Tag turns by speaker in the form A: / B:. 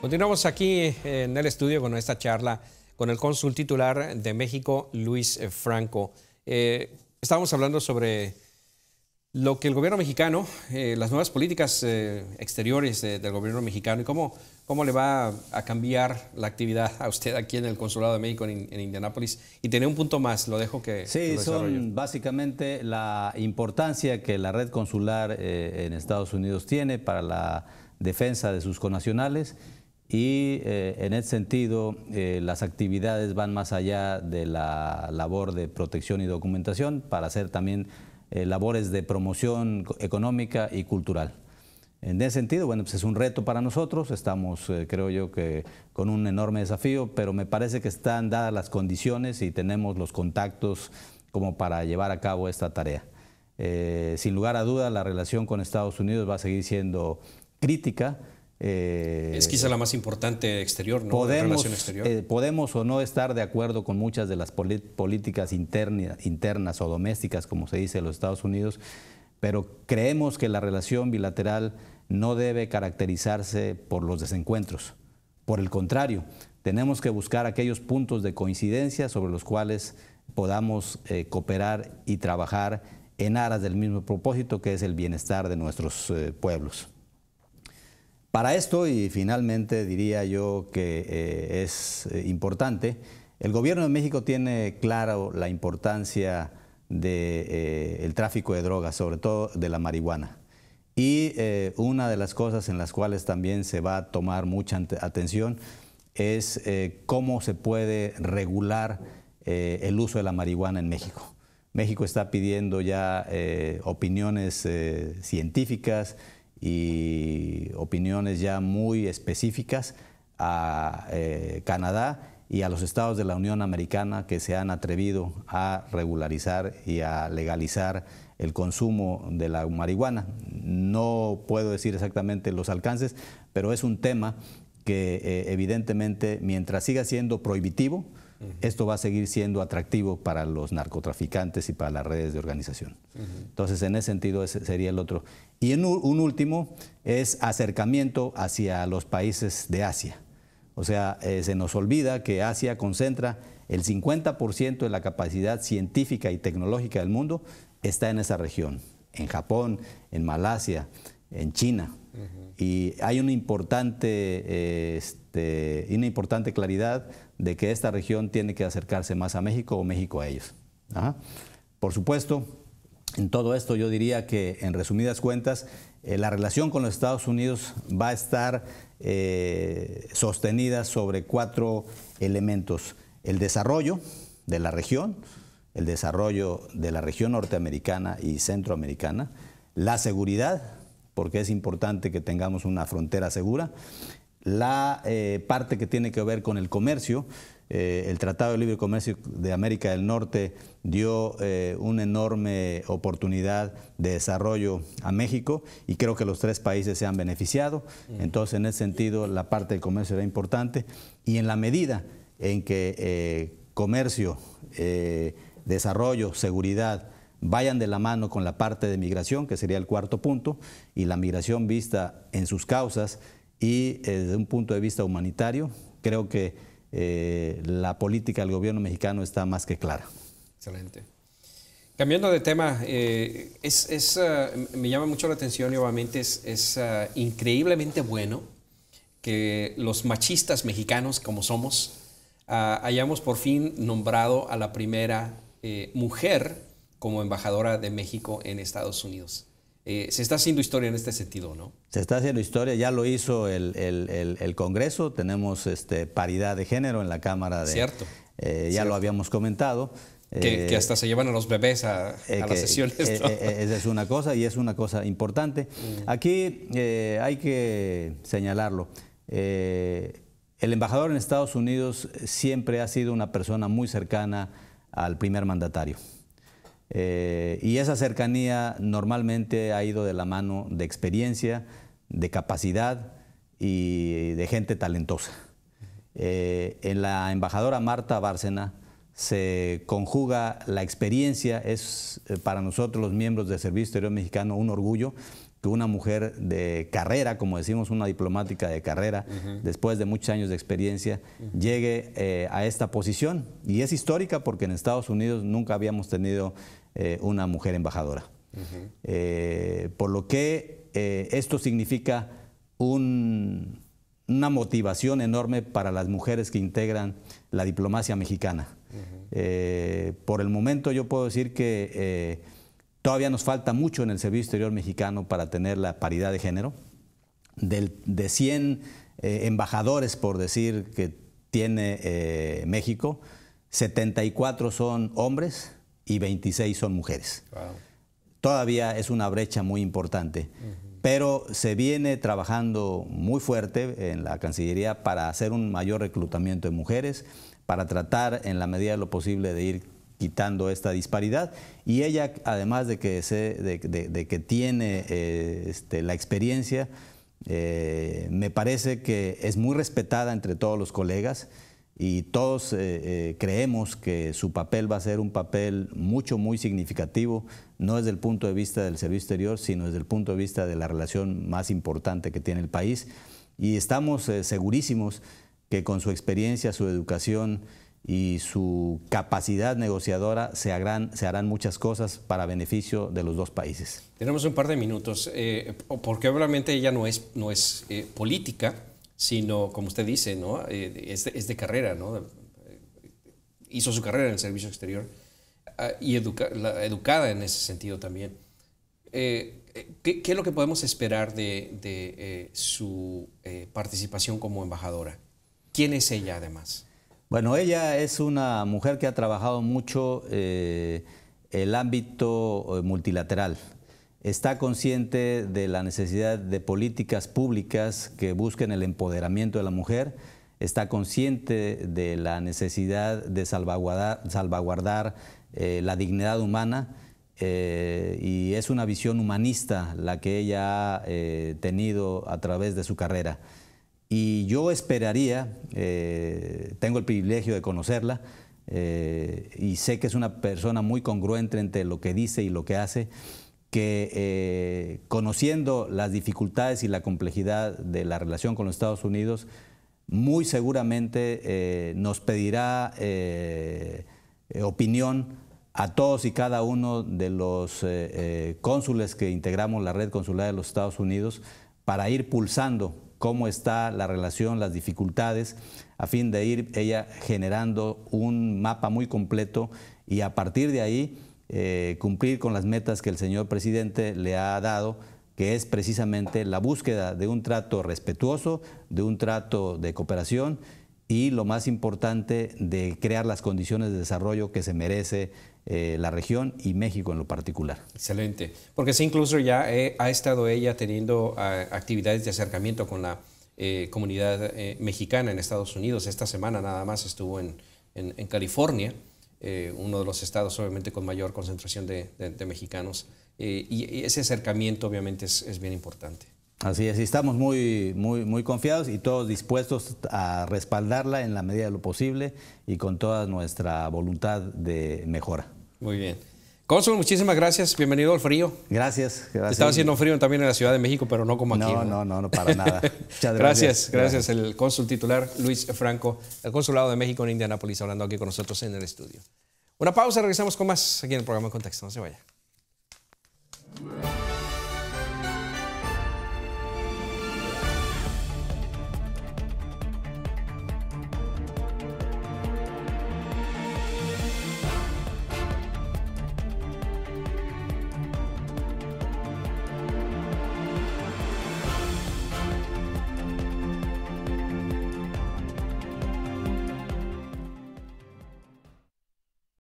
A: Continuamos aquí eh, en el estudio con esta charla con el cónsul titular de México, Luis Franco. Eh, estábamos hablando sobre lo que el gobierno mexicano, eh, las nuevas políticas eh, exteriores del gobierno mexicano y cómo, cómo le va a cambiar la actividad a usted aquí en el Consulado de México en, Indianápolis. Y tenía un punto más, lo dejo que... Sí, son básicamente la importancia que la
B: red consular en Estados Unidos tiene para la defensa de sus conacionales y eh, en ese sentido eh, las actividades van más allá de la labor de protección y documentación para hacer también eh, labores de promoción económica y cultural. En ese sentido, bueno, pues es un reto para nosotros, estamos, creo yo, que con un enorme desafío, pero me parece que están dadas las condiciones y tenemos los contactos como para llevar a cabo esta tarea. sin lugar a duda, la relación con Estados Unidos va a seguir siendo crítica, eh, es quizá la
A: más importante exterior, ¿no? Podemos, exterior. Eh,
B: podemos o no estar de acuerdo con muchas de las políticas internas o domésticas, como se dice en los Estados Unidos, pero creemos que la relación bilateral no debe caracterizarse por los desencuentros. Por el contrario, tenemos que buscar aquellos puntos de coincidencia sobre los cuales podamos eh, cooperar y trabajar en aras del mismo propósito que es el bienestar de nuestros pueblos. Para esto, y finalmente diría yo que eh, es eh, importante, el gobierno de México tiene claro la importancia del eh, tráfico de drogas, sobre todo de la marihuana. Y una de las cosas en las cuales también se va a tomar mucha atención es cómo se puede regular el uso de la marihuana en México. México está pidiendo ya opiniones científicas, y opiniones ya muy específicas a eh, Canadá y a los estados de la Unión Americana que se han atrevido a regularizar y a legalizar el consumo de la marihuana. No puedo decir exactamente los alcances, pero es un tema que eh, evidentemente mientras siga siendo prohibitivo, esto va a seguir siendo atractivo para los narcotraficantes y para las redes de organización. Entonces, en ese sentido, ese sería el otro. Y en un, último es acercamiento hacia los países de Asia. O sea, eh, se nos olvida que Asia concentra el 50% de la capacidad científica y tecnológica del mundo está en esa región, en Japón, en Malasia, en China. Y hay una importante, este, una importante claridad de que esta región tiene que acercarse más a México o México a ellos. Por supuesto, en todo esto yo diría que, en resumidas cuentas, eh, la relación con los Estados Unidos va a estar eh, sostenida sobre cuatro elementos. El desarrollo de la región, el desarrollo de la región norteamericana y centroamericana, la seguridad porque es importante que tengamos una frontera segura. La eh, parte que tiene que ver con el comercio, eh, el Tratado de Libre Comercio de América del Norte dio eh, una enorme oportunidad de desarrollo a México y creo que los tres países se han beneficiado. Mm. Entonces, en ese sentido, la parte del comercio era importante y en la medida en que comercio, desarrollo, seguridad vayan de la mano con la parte de migración, que sería el cuarto punto, y la migración vista en sus causas y eh, desde un punto de vista humanitario, creo que eh, la política del gobierno mexicano está más
A: que clara. Excelente. Cambiando de tema, eh, me llama mucho la atención y obviamente es, increíblemente bueno que los machistas mexicanos, como somos, ah, hayamos por fin nombrado a la primera mujer como embajadora de México en Estados Unidos. Eh, se está haciendo historia en este sentido, ¿no?
B: Se está haciendo historia, ya lo hizo el, Congreso, tenemos este, paridad de género en la Cámara de... Cierto. Eh, ya lo habíamos comentado.
A: Eh, que, hasta se llevan a los bebés a, las sesiones. esa
B: es una cosa y es una cosa importante. Mm. Aquí hay que señalarlo. el embajador en Estados Unidos siempre ha sido una persona muy cercana al primer mandatario. Eh, y esa cercanía normalmente ha ido de la mano de experiencia, de capacidad y de gente talentosa. Eh, en la embajadora Marta Bárcena se conjuga la experiencia, es eh, para nosotros los miembros del Servicio Exterior Mexicano un orgullo que una mujer de carrera, como decimos, una diplomática de carrera, después de muchos años de experiencia, llegue eh, a esta posición. Y es histórica porque en Estados Unidos nunca habíamos tenido eh, una mujer embajadora. Eh, por lo que esto significa una motivación enorme para las mujeres que integran la diplomacia mexicana. por el momento yo puedo decir que Todavía nos falta mucho en el Servicio Exterior Mexicano para tener la paridad de género. Del, de 100 eh, embajadores, por decir, que tiene eh, México, 74 son hombres y 26 son mujeres. Todavía es una brecha muy importante, pero se viene trabajando muy fuerte en la Cancillería para hacer un mayor reclutamiento de mujeres, para tratar en la medida de lo posible de ir quitando esta disparidad. Y ella, además de que, de, que tiene eh, este, la experiencia, eh, me parece que es muy respetada entre todos los colegas y todos eh, creemos que su papel va a ser un papel mucho, muy significativo, no desde el punto de vista del servicio exterior, sino desde el punto de vista de la relación más importante que tiene el país. Y estamos segurísimos que con su experiencia, su educación, y su capacidad negociadora se harán, muchas cosas para beneficio de los dos países.
A: Tenemos un par de minutos, eh, porque obviamente ella no es, eh, política, sino, como usted dice, ¿no? Eh, es, de, carrera, hizo su carrera en el servicio exterior ah, y educada en ese sentido también. ¿qué, es lo que podemos esperar de, de su participación como embajadora? ¿Quién es ella además?
B: Bueno, ella es una mujer que ha trabajado mucho eh, el ámbito eh, multilateral. Está consciente de la necesidad de políticas públicas que busquen el empoderamiento de la mujer. Está consciente de la necesidad de salvaguardar, eh, la dignidad humana. y es una visión humanista la que ella ha tenido a través de su carrera. Y yo esperaría, eh, tengo el privilegio de conocerla, eh, y sé que es una persona muy congruente entre lo que dice y lo que hace, que eh, conociendo las dificultades y la complejidad de la relación con los Estados Unidos, muy seguramente nos pedirá opinión a todos y cada uno de los cónsules que integramos la red consular de los Estados Unidos para ir pulsando cómo está la relación, las dificultades, a fin de ir ella generando un mapa muy completo y a partir de ahí eh, cumplir con las metas que el señor presidente le ha dado que es precisamente la búsqueda de un trato respetuoso, de un trato de cooperación y lo más importante de crear las condiciones de desarrollo que se merece eh, la región y México en lo particular.
A: Excelente, porque sí, incluso ya eh, ha estado ella teniendo ah, actividades de acercamiento con la eh, comunidad mexicana en Estados Unidos. Esta semana nada más estuvo en, en, California, uno de los estados obviamente con mayor concentración de, mexicanos, y, ese acercamiento obviamente es bien importante.
B: Así es, estamos muy, muy, muy confiados y todos dispuestos a respaldarla en la medida de lo posible y con toda nuestra voluntad
A: de mejora. Muy bien. Cónsul, muchísimas gracias. Bienvenido al frío. Gracias, gracias. Estaba haciendo frío también en la Ciudad de México, pero no como aquí. No, no, no, para nada. gracias, gracias, gracias, El cónsul titular Luis Franco, el Consulado de México en Indianápolis, hablando aquí con nosotros en el estudio. Una pausa, regresamos con más aquí en el programa Contexto. No se vaya.